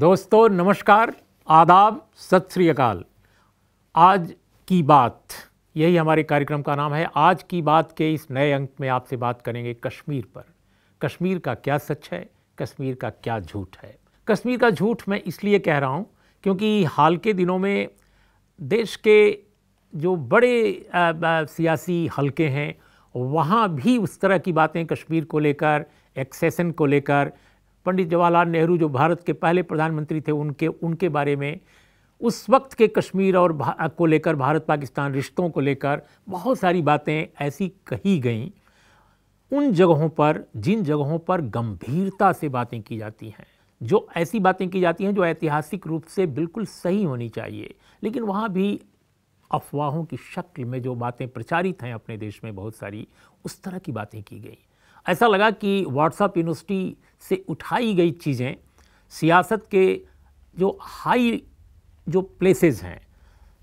दोस्तों नमस्कार आदाब सत श्री अकाल आज की बात यही हमारे कार्यक्रम का नाम है आज की बात के इस नए अंक में आपसे बात करेंगे कश्मीर पर कश्मीर का क्या सच है कश्मीर का क्या झूठ है कश्मीर का झूठ मैं इसलिए कह रहा हूँ क्योंकि हाल के दिनों में देश के जो बड़े आ, आ, सियासी हलके हैं वहाँ भी उस तरह की बातें कश्मीर को लेकर एक्सेसन को लेकर पंडित जवाहरलाल नेहरू जो भारत के पहले प्रधानमंत्री थे उनके उनके बारे में उस वक्त के कश्मीर और को लेकर भारत पाकिस्तान रिश्तों को लेकर बहुत सारी बातें ऐसी कही गईं उन जगहों पर जिन जगहों पर गंभीरता से बातें की जाती हैं जो ऐसी बातें की जाती हैं जो ऐतिहासिक रूप से बिल्कुल सही होनी चाहिए लेकिन वहाँ भी अफवाहों की शक्ल में जो बातें प्रचारित हैं अपने देश में बहुत सारी उस तरह की बातें की गई ऐसा लगा कि व्हाट्सअप यूनिवर्सिटी से उठाई गई चीज़ें सियासत के जो हाई जो प्लेसेस हैं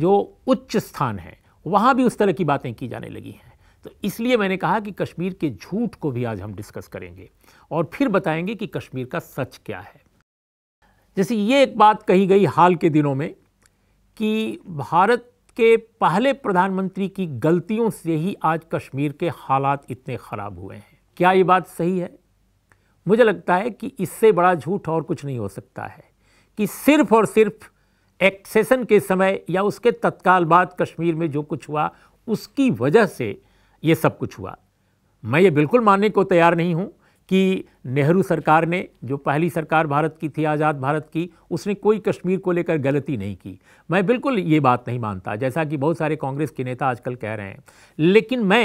जो उच्च स्थान हैं वहाँ भी उस तरह की बातें की जाने लगी हैं तो इसलिए मैंने कहा कि कश्मीर के झूठ को भी आज हम डिस्कस करेंगे और फिर बताएंगे कि कश्मीर का सच क्या है जैसे ये एक बात कही गई हाल के दिनों में कि भारत के पहले प्रधानमंत्री की गलतियों से ही आज कश्मीर के हालात इतने ख़राब हुए हैं क्या ये बात सही है मुझे लगता है कि इससे बड़ा झूठ और कुछ नहीं हो सकता है कि सिर्फ और सिर्फ एक्सेसन के समय या उसके तत्काल बाद कश्मीर में जो कुछ हुआ उसकी वजह से ये सब कुछ हुआ मैं ये बिल्कुल मानने को तैयार नहीं हूँ कि नेहरू सरकार ने जो पहली सरकार भारत की थी आज़ाद भारत की उसने कोई कश्मीर को लेकर गलती नहीं की मैं बिल्कुल ये बात नहीं मानता जैसा कि बहुत सारे कांग्रेस के नेता आजकल कह रहे हैं लेकिन मैं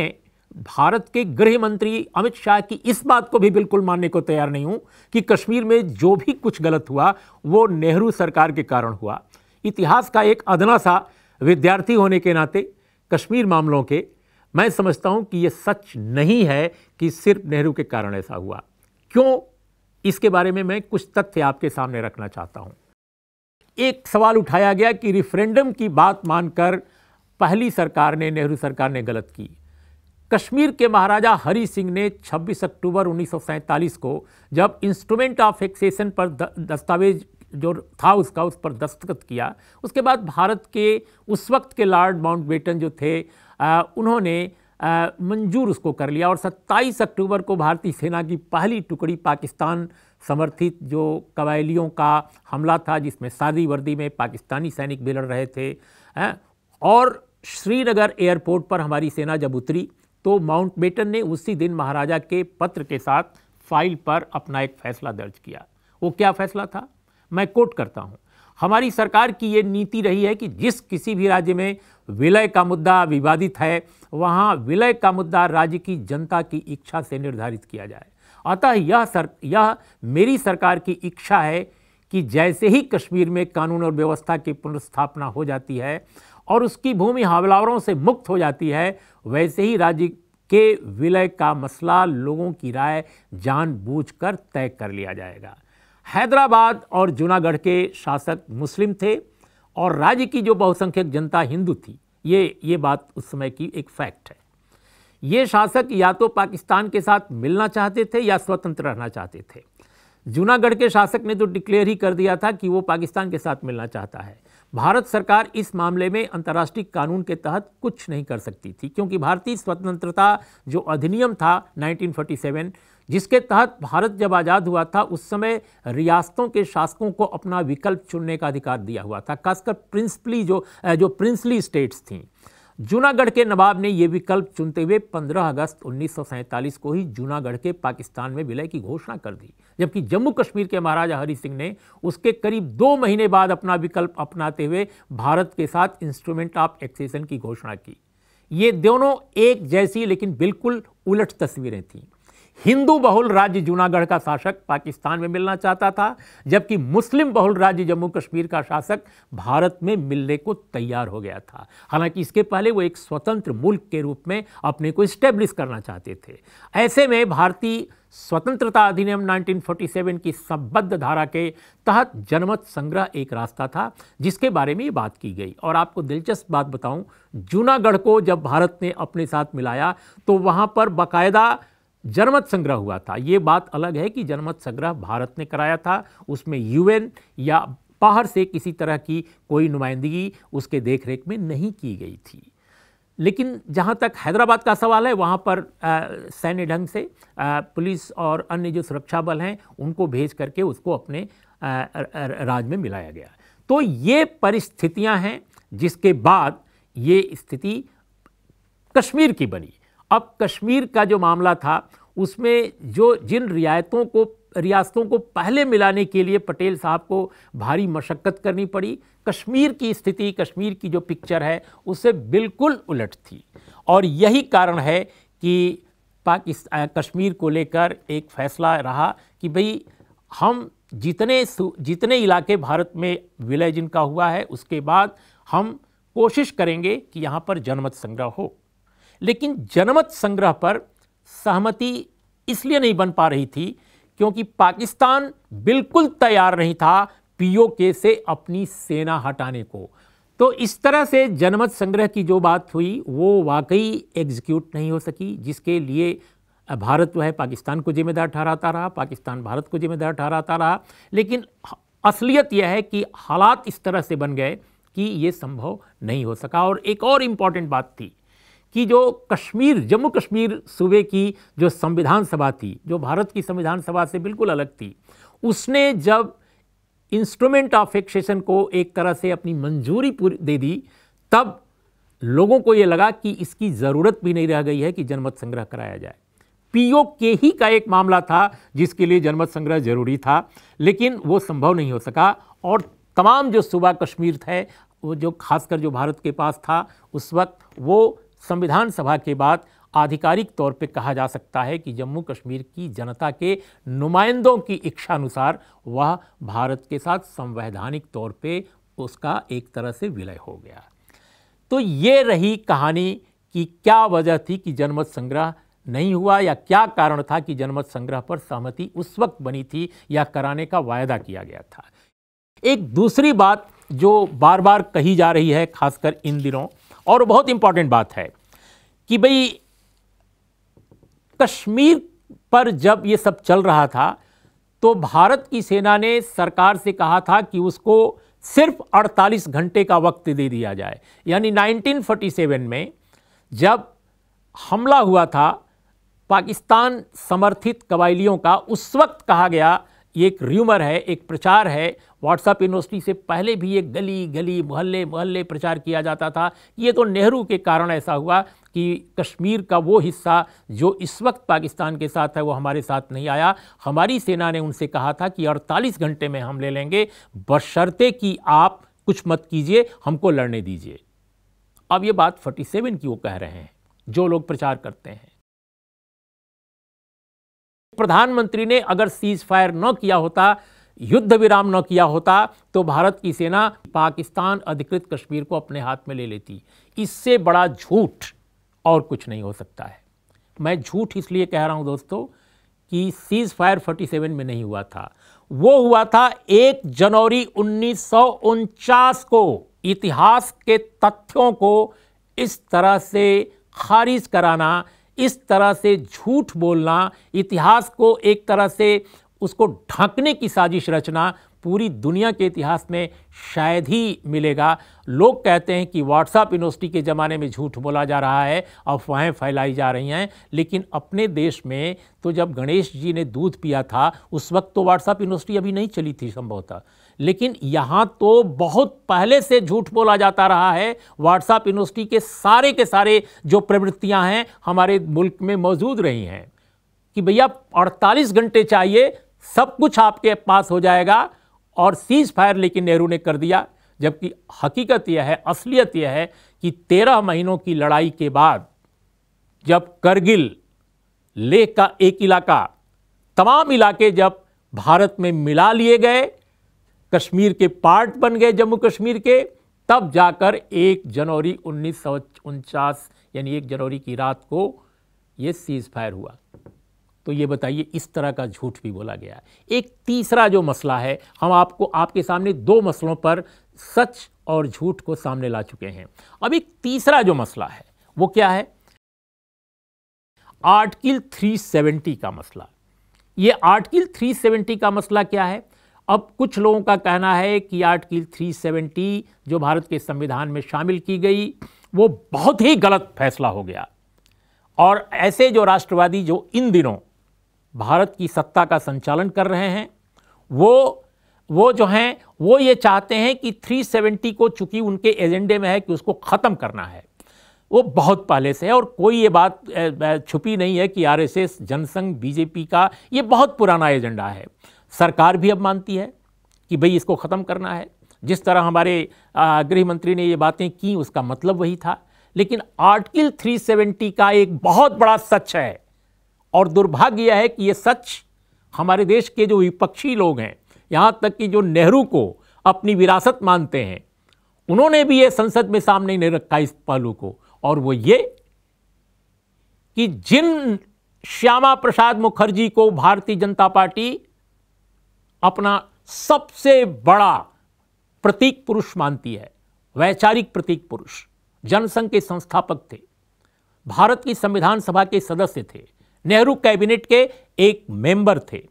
भारत के गृह मंत्री अमित शाह की इस बात को भी बिल्कुल मानने को तैयार नहीं हूं कि कश्मीर में जो भी कुछ गलत हुआ वो नेहरू सरकार के कारण हुआ इतिहास का एक अदना सा विद्यार्थी होने के नाते कश्मीर मामलों के मैं समझता हूं कि यह सच नहीं है कि सिर्फ नेहरू के कारण ऐसा हुआ क्यों इसके बारे में मैं कुछ तथ्य आपके सामने रखना चाहता हूं एक सवाल उठाया गया कि रिफ्रेंडम की बात मानकर पहली सरकार ने नेहरू सरकार ने गलत की कश्मीर के महाराजा हरि सिंह ने 26 अक्टूबर उन्नीस को जब इंस्ट्रूमेंट ऑफ एक्सेशन पर दस्तावेज जो था उसका उस पर दस्तखत किया उसके बाद भारत के उस वक्त के लॉर्ड माउंटबेटन जो थे आ, उन्होंने मंजूर उसको कर लिया और 27 अक्टूबर को भारतीय सेना की पहली टुकड़ी पाकिस्तान समर्थित जो कबायलियों का हमला था जिसमें सादी वर्दी में पाकिस्तानी सैनिक भी लड़ रहे थे आ, और श्रीनगर एयरपोर्ट पर हमारी सेना जब उतरी तो माउंटबेटन ने उसी दिन महाराजा के पत्र के साथ फाइल पर अपना एक फैसला दर्ज किया वो क्या फैसला था मैं कोट करता हूँ हमारी सरकार की ये नीति रही है कि जिस किसी भी राज्य में विलय का मुद्दा विवादित है वहाँ विलय का मुद्दा राज्य की जनता की इच्छा से निर्धारित किया जाए अतः यह सर यह मेरी सरकार की इच्छा है कि जैसे ही कश्मीर में कानून और व्यवस्था की पुनर्स्थापना हो जाती है और उसकी भूमि हमलावरों से मुक्त हो जाती है वैसे ही राज्य के विलय का मसला लोगों की राय जानबूझकर तय कर लिया जाएगा हैदराबाद और जूनागढ़ के शासक मुस्लिम थे और राज्य की जो बहुसंख्यक जनता हिंदू थी ये ये बात उस समय की एक फैक्ट है ये शासक या तो पाकिस्तान के साथ मिलना चाहते थे या स्वतंत्र रहना चाहते थे जूनागढ़ के शासक ने तो डिक्लेयर ही कर दिया था कि वो पाकिस्तान के साथ मिलना चाहता है भारत सरकार इस मामले में अंतर्राष्ट्रीय कानून के तहत कुछ नहीं कर सकती थी क्योंकि भारतीय स्वतंत्रता जो अधिनियम था 1947 जिसके तहत भारत जब आज़ाद हुआ था उस समय रियासतों के शासकों को अपना विकल्प चुनने का अधिकार दिया हुआ था खासकर प्रिंसली जो जो प्रिंसली स्टेट्स थीं जूनागढ़ के नवाब ने ये विकल्प चुनते हुए 15 अगस्त उन्नीस को ही जूनागढ़ के पाकिस्तान में विलय की घोषणा कर दी जबकि जम्मू कश्मीर के महाराजा हरि सिंह ने उसके करीब दो महीने बाद अपना विकल्प अपनाते हुए भारत के साथ इंस्ट्रूमेंट ऑफ एक्सेशन की घोषणा की ये दोनों एक जैसी लेकिन बिल्कुल उलट तस्वीरें थीं हिंदू बहुल राज्य जूनागढ़ का शासक पाकिस्तान में मिलना चाहता था जबकि मुस्लिम बहुल राज्य जम्मू कश्मीर का शासक भारत में मिलने को तैयार हो गया था हालांकि इसके पहले वो एक स्वतंत्र मुल्क के रूप में अपने को इस्टेब्लिश करना चाहते थे ऐसे में भारतीय स्वतंत्रता अधिनियम 1947 की संबद्ध धारा के तहत जनमत संग्रह एक रास्ता था जिसके बारे में ये बात की गई और आपको दिलचस्प बात बताऊं जूनागढ़ को जब भारत ने अपने साथ मिलाया तो वहाँ पर बाकायदा जनमत संग्रह हुआ था ये बात अलग है कि जनमत संग्रह भारत ने कराया था उसमें यूएन या बाहर से किसी तरह की कोई नुमाइंदगी उसके देखरेख में नहीं की गई थी लेकिन जहाँ तक हैदराबाद का सवाल है वहाँ पर सैन्य ढंग से आ, पुलिस और अन्य जो सुरक्षा बल हैं उनको भेज करके उसको अपने आ, राज में मिलाया गया तो ये परिस्थितियाँ हैं जिसके बाद ये स्थिति कश्मीर की बनी अब कश्मीर का जो मामला था उसमें जो जिन रियायतों को रियासतों को पहले मिलाने के लिए पटेल साहब को भारी मशक्क़त करनी पड़ी कश्मीर की स्थिति कश्मीर की जो पिक्चर है उससे बिल्कुल उलट थी और यही कारण है कि पाकिस्तान कश्मीर को लेकर एक फ़ैसला रहा कि भई हम जितने जितने इलाके भारत में विलय जिनका हुआ है उसके बाद हम कोशिश करेंगे कि यहाँ पर जनमत संग्रह हो लेकिन जनमत संग्रह पर सहमति इसलिए नहीं बन पा रही थी क्योंकि पाकिस्तान बिल्कुल तैयार नहीं था पीओके से अपनी सेना हटाने को तो इस तरह से जनमत संग्रह की जो बात हुई वो वाकई एग्जीक्यूट नहीं हो सकी जिसके लिए भारत जो है पाकिस्तान को जिम्मेदार ठहराता रहा पाकिस्तान भारत को जिम्मेदार ठहराता रहा लेकिन असलियत यह है कि हालात इस तरह से बन गए कि ये संभव नहीं हो सका और एक और इम्पॉर्टेंट बात थी कि जो कश्मीर जम्मू कश्मीर सूबे की जो संविधान सभा थी जो भारत की संविधान सभा से बिल्कुल अलग थी उसने जब इंस्ट्रूमेंट ऑफ एक्सेशन को एक तरह से अपनी मंजूरी पूरी दे दी तब लोगों को ये लगा कि इसकी ज़रूरत भी नहीं रह गई है कि जनमत संग्रह कराया जाए पीओ के ही का एक मामला था जिसके लिए जनमत संग्रह जरूरी था लेकिन वो संभव नहीं हो सका और तमाम जो सूबा कश्मीर थे वो जो खासकर जो भारत के पास था उस वक्त वो संविधान सभा के बाद आधिकारिक तौर पर कहा जा सकता है कि जम्मू कश्मीर की जनता के नुमाइंदों की इच्छानुसार वह भारत के साथ संवैधानिक तौर पे उसका एक तरह से विलय हो गया तो ये रही कहानी कि क्या वजह थी कि जनमत संग्रह नहीं हुआ या क्या कारण था कि जनमत संग्रह पर सहमति उस वक्त बनी थी या कराने का वायदा किया गया था एक दूसरी बात जो बार बार कही जा रही है खासकर इन दिनों और बहुत इंपॉर्टेंट बात है कि भाई कश्मीर पर जब ये सब चल रहा था तो भारत की सेना ने सरकार से कहा था कि उसको सिर्फ 48 घंटे का वक्त दे दिया जाए यानी 1947 में जब हमला हुआ था पाकिस्तान समर्थित कबायलियों का उस वक्त कहा गया ये एक र्यूमर है एक प्रचार है व्हाट्सअप यूनिवर्सिटी से पहले भी ये गली गली मोहल्ले मोहल्ले प्रचार किया जाता था ये तो नेहरू के कारण ऐसा हुआ कि कश्मीर का वो हिस्सा जो इस वक्त पाकिस्तान के साथ है वो हमारे साथ नहीं आया हमारी सेना ने उनसे कहा था कि 48 घंटे में हम ले लेंगे बशर्ते कि आप कुछ मत कीजिए हमको लड़ने दीजिए अब ये बात 47 की वो कह रहे हैं जो लोग प्रचार करते हैं प्रधानमंत्री ने अगर सीज फायर न किया होता युद्ध विराम न किया होता तो भारत की सेना पाकिस्तान अधिकृत कश्मीर को अपने हाथ में ले लेती इससे बड़ा झूठ और कुछ नहीं हो सकता है मैं झूठ इसलिए कह रहा हूं दोस्तों कि सीज फायर फोर्टी सेवन में नहीं हुआ था वो हुआ था एक जनवरी उन्नीस को इतिहास के तथ्यों को इस तरह से खारिज कराना इस तरह से झूठ बोलना इतिहास को एक तरह से उसको ढांकने की साजिश रचना पूरी दुनिया के इतिहास में शायद ही मिलेगा लोग कहते हैं कि व्हाट्सएप यूनिवर्सिटी के ज़माने में झूठ बोला जा रहा है अफवाहें फैलाई जा रही हैं लेकिन अपने देश में तो जब गणेश जी ने दूध पिया था उस वक्त तो व्हाट्सएप यूनिवर्सिटी अभी नहीं चली थी संभवतः लेकिन यहाँ तो बहुत पहले से झूठ बोला जाता रहा है व्हाट्सएप यूनिवर्सिटी के सारे के सारे जो प्रवृत्तियाँ हैं हमारे मुल्क में मौजूद रही हैं कि भैया 48 घंटे चाहिए सब कुछ आपके पास हो जाएगा और सीज फायर लेकिन नेहरू ने कर दिया जबकि हकीकत यह है असलियत यह है कि तेरह महीनों की लड़ाई के बाद जब करगिल लेह का एक इलाका तमाम इलाके जब भारत में मिला लिए गए कश्मीर के पार्ट बन गए जम्मू कश्मीर के तब जाकर एक जनवरी उन्नीस यानी एक जनवरी की रात को यह सीज फायर हुआ तो ये बताइए इस तरह का झूठ भी बोला गया एक तीसरा जो मसला है हम आपको आपके सामने दो मसलों पर सच और झूठ को सामने ला चुके हैं अब एक तीसरा जो मसला है वो क्या है आर्टिकल 370 का मसला ये आर्टिकल 370 का मसला क्या है अब कुछ लोगों का कहना है कि आर्टिकल 370 जो भारत के संविधान में शामिल की गई वो बहुत ही गलत फैसला हो गया और ऐसे जो राष्ट्रवादी जो इन दिनों भारत की सत्ता का संचालन कर रहे हैं वो वो जो हैं वो ये चाहते हैं कि 370 को चूंकि उनके एजेंडे में है कि उसको ख़त्म करना है वो बहुत पहले से है और कोई ये बात छुपी नहीं है कि आरएसएस जनसंघ बीजेपी का ये बहुत पुराना एजेंडा है सरकार भी अब मानती है कि भाई इसको ख़त्म करना है जिस तरह हमारे गृह मंत्री ने ये बातें की उसका मतलब वही था लेकिन आर्टिकल 370 का एक बहुत बड़ा सच है और दुर्भाग्य यह है कि ये सच हमारे देश के जो विपक्षी लोग हैं यहाँ तक कि जो नेहरू को अपनी विरासत मानते हैं उन्होंने भी ये संसद में सामने नहीं रखा इस पहलू को और वो ये कि जिन श्यामा प्रसाद मुखर्जी को भारतीय जनता पार्टी अपना सबसे बड़ा प्रतीक पुरुष मानती है वैचारिक प्रतीक पुरुष जनसंघ के संस्थापक थे भारत की संविधान सभा के सदस्य थे नेहरू कैबिनेट के एक मेंबर थे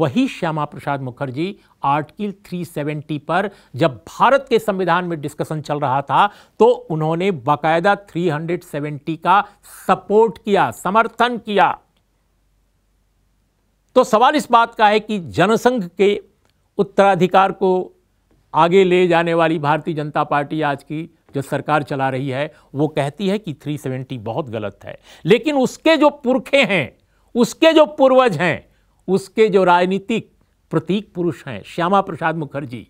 वही श्यामा प्रसाद मुखर्जी आर्टिकल 370 पर जब भारत के संविधान में डिस्कशन चल रहा था तो उन्होंने बाकायदा 370 का सपोर्ट किया समर्थन किया तो सवाल इस बात का है कि जनसंघ के उत्तराधिकार को आगे ले जाने वाली भारतीय जनता पार्टी आज की जो सरकार चला रही है वो कहती है कि 370 बहुत गलत है लेकिन उसके जो पुरखे हैं उसके जो पूर्वज हैं उसके जो राजनीतिक प्रतीक पुरुष हैं श्यामा प्रसाद मुखर्जी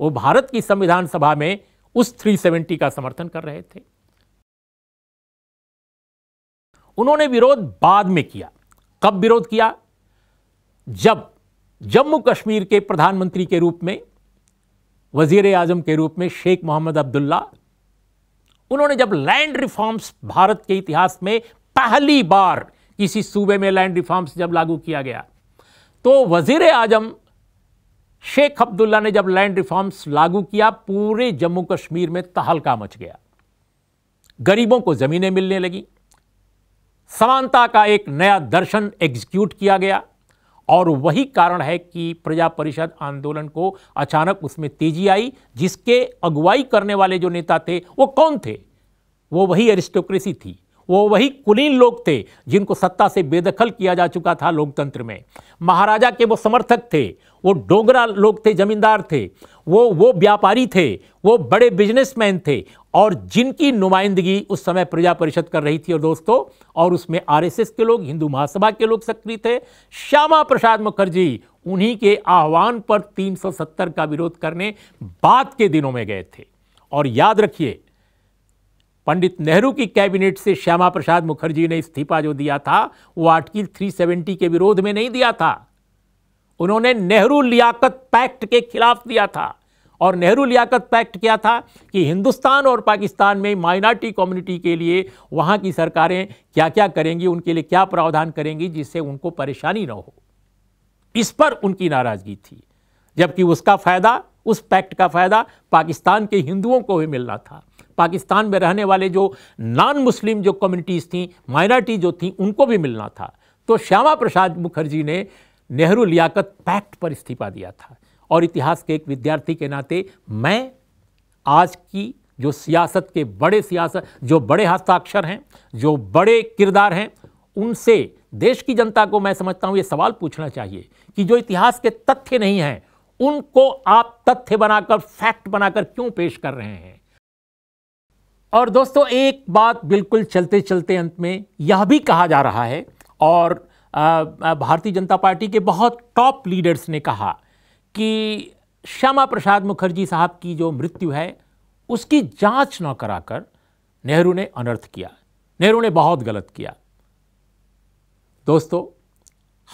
वो भारत की संविधान सभा में उस 370 का समर्थन कर रहे थे उन्होंने विरोध बाद में किया कब विरोध किया जब जम्मू कश्मीर के प्रधानमंत्री के रूप में वजीर आजम के रूप में शेख मोहम्मद अब्दुल्ला उन्होंने जब लैंड रिफॉर्म्स भारत के इतिहास में पहली बार किसी सूबे में लैंड रिफॉर्म्स जब लागू किया गया तो वजीर आजम शेख अब्दुल्ला ने जब लैंड रिफॉर्म्स लागू किया पूरे जम्मू कश्मीर में तहलका मच गया गरीबों को ज़मीनें मिलने लगी समानता का एक नया दर्शन एग्जीक्यूट किया गया और वही कारण है कि प्रजा परिषद आंदोलन को अचानक उसमें तेजी आई जिसके अगुवाई करने वाले जो नेता थे वो कौन थे वो वही एरिस्टोक्रेसी थी वो वही कुलीन लोग थे जिनको सत्ता से बेदखल किया जा चुका था लोकतंत्र में महाराजा के वो समर्थक थे वो डोगरा लोग थे जमींदार थे वो वो व्यापारी थे वो बड़े बिजनेसमैन थे और जिनकी नुमाइंदगी उस समय प्रजा परिषद कर रही थी और दोस्तों और उसमें आरएसएस के लोग हिंदू महासभा के लोग सक्रिय थे श्यामा प्रसाद मुखर्जी उन्हीं के आह्वान पर 370 का विरोध करने बाद के दिनों में गए थे और याद रखिए पंडित नेहरू की कैबिनेट से श्यामा प्रसाद मुखर्जी ने इस्तीफा जो दिया था वो आर्टिकल 370 के विरोध में नहीं दिया था उन्होंने नेहरू लियाकत पैक्ट के खिलाफ दिया था और नेहरू लियाकत पैक्ट क्या था कि हिंदुस्तान और पाकिस्तान में माइनॉरिटी कम्युनिटी के लिए वहाँ की सरकारें क्या क्या करेंगी उनके लिए क्या प्रावधान करेंगी जिससे उनको परेशानी ना हो इस पर उनकी नाराज़गी थी जबकि उसका फ़ायदा उस पैक्ट का फ़ायदा पाकिस्तान के हिंदुओं को भी मिलना था पाकिस्तान में रहने वाले जो नॉन मुस्लिम जो कम्युनिटीज़ थी माइनॉरिटी जो थी उनको भी मिलना था तो श्यामा प्रसाद मुखर्जी ने नेहरू लियाकत पैक्ट पर इस्तीफा दिया था और इतिहास के एक विद्यार्थी के नाते मैं आज की जो सियासत के बड़े सियासत जो बड़े हस्ताक्षर हैं जो बड़े किरदार हैं उनसे देश की जनता को मैं समझता हूँ ये सवाल पूछना चाहिए कि जो इतिहास के तथ्य नहीं हैं उनको आप तथ्य बनाकर फैक्ट बनाकर क्यों पेश कर रहे हैं और दोस्तों एक बात बिल्कुल चलते चलते अंत में यह भी कहा जा रहा है और भारतीय जनता पार्टी के बहुत टॉप लीडर्स ने कहा कि श्यामा प्रसाद मुखर्जी साहब की जो मृत्यु है उसकी जांच न कराकर नेहरू ने अनर्थ किया नेहरू ने बहुत गलत किया दोस्तों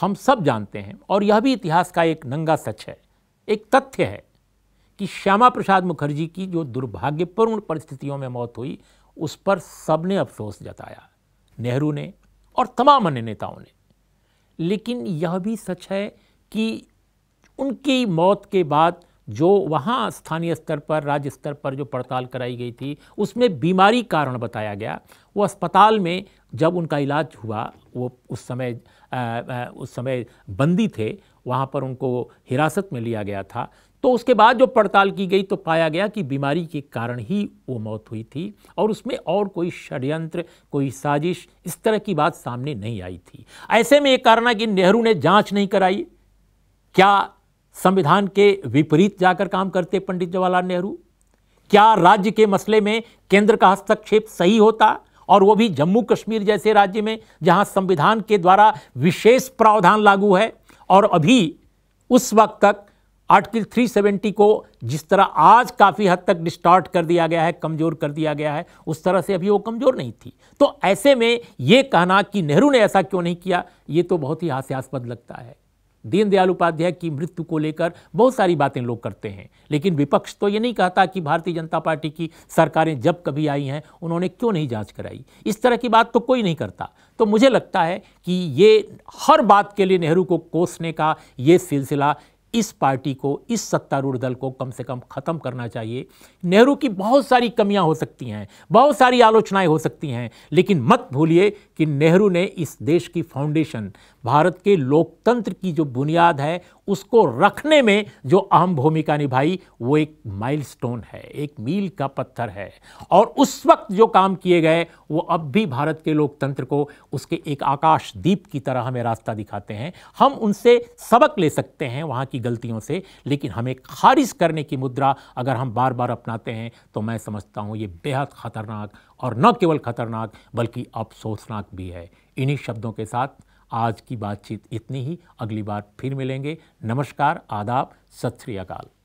हम सब जानते हैं और यह भी इतिहास का एक नंगा सच है एक तथ्य है कि श्यामा प्रसाद मुखर्जी की जो दुर्भाग्यपूर्ण परिस्थितियों में मौत हुई उस पर सबने अफसोस जताया नेहरू ने और तमाम अन्य नेताओं ने लेकिन यह भी सच है कि उनकी मौत के बाद जो वहाँ स्थानीय स्तर पर राज्य स्तर पर जो पड़ताल कराई गई थी उसमें बीमारी कारण बताया गया वो अस्पताल में जब उनका इलाज हुआ वो उस समय आ, आ, उस समय बंदी थे वहाँ पर उनको हिरासत में लिया गया था तो उसके बाद जो पड़ताल की गई तो पाया गया कि बीमारी के कारण ही वो मौत हुई थी और उसमें और कोई षड्यंत्र कोई साजिश इस तरह की बात सामने नहीं आई थी ऐसे में ये कारण है कि नेहरू ने जांच नहीं कराई क्या संविधान के विपरीत जाकर काम करते पंडित जवाहरलाल नेहरू क्या राज्य के मसले में केंद्र का हस्तक्षेप सही होता और वो भी जम्मू कश्मीर जैसे राज्य में जहां संविधान के द्वारा विशेष प्रावधान लागू है और अभी उस वक्त तक आर्टिकल 370 को जिस तरह आज काफ़ी हद तक डिस्टॉर्ट कर दिया गया है कमज़ोर कर दिया गया है उस तरह से अभी वो कमज़ोर नहीं थी तो ऐसे में ये कहना कि नेहरू ने ऐसा क्यों नहीं किया ये तो बहुत ही हास्यास्पद लगता है दीनदयाल उपाध्याय की मृत्यु को लेकर बहुत सारी बातें लोग करते हैं लेकिन विपक्ष तो ये नहीं कहता कि भारतीय जनता पार्टी की सरकारें जब कभी आई हैं उन्होंने क्यों नहीं जांच कराई इस तरह की बात तो कोई नहीं करता तो मुझे लगता है कि ये हर बात के लिए नेहरू को कोसने का ये सिलसिला इस पार्टी को इस सत्तारूढ़ दल को कम से कम ख़त्म करना चाहिए नेहरू की बहुत सारी कमियां हो सकती हैं बहुत सारी आलोचनाएं हो सकती हैं लेकिन मत भूलिए कि नेहरू ने इस देश की फाउंडेशन भारत के लोकतंत्र की जो बुनियाद है उसको रखने में जो अहम भूमिका निभाई वो एक माइलस्टोन है एक मील का पत्थर है और उस वक्त जो काम किए गए वो अब भी भारत के लोकतंत्र को उसके एक आकाशदीप की तरह हमें रास्ता दिखाते हैं हम उनसे सबक ले सकते हैं वहाँ की गलतियों से लेकिन हमें खारिज करने की मुद्रा अगर हम बार बार अपनाते हैं तो मैं समझता हूँ ये बेहद ख़तरनाक और न केवल खतरनाक बल्कि अफसोसनाक भी है इन्हीं शब्दों के साथ आज की बातचीत इतनी ही अगली बार फिर मिलेंगे नमस्कार आदाब सत श्री अकाल